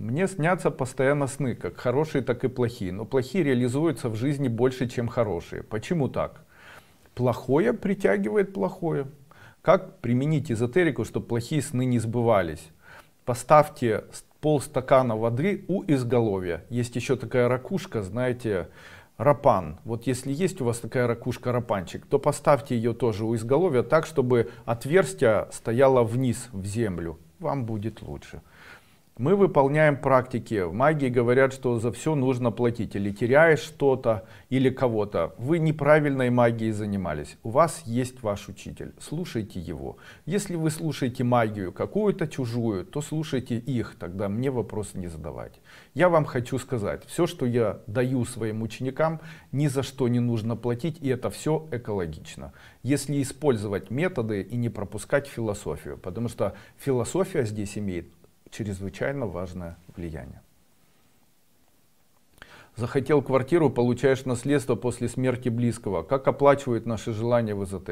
Мне снятся постоянно сны, как хорошие, так и плохие. Но плохие реализуются в жизни больше, чем хорошие. Почему так? Плохое притягивает плохое. Как применить эзотерику, чтобы плохие сны не сбывались? Поставьте полстакана воды у изголовья. Есть еще такая ракушка, знаете, рапан. Вот если есть у вас такая ракушка-рапанчик, то поставьте ее тоже у изголовья так, чтобы отверстие стояло вниз в землю. Вам будет лучше. Мы выполняем практики. В магии говорят, что за все нужно платить. Или теряешь что-то, или кого-то. Вы неправильной магией занимались. У вас есть ваш учитель. Слушайте его. Если вы слушаете магию какую-то чужую, то слушайте их. Тогда мне вопрос не задавать. Я вам хочу сказать, все, что я даю своим ученикам, ни за что не нужно платить. И это все экологично. Если использовать методы и не пропускать философию. Потому что философия здесь имеет чрезвычайно важное влияние. Захотел квартиру, получаешь наследство после смерти близкого. Как оплачивают наши желания в ИЗТ?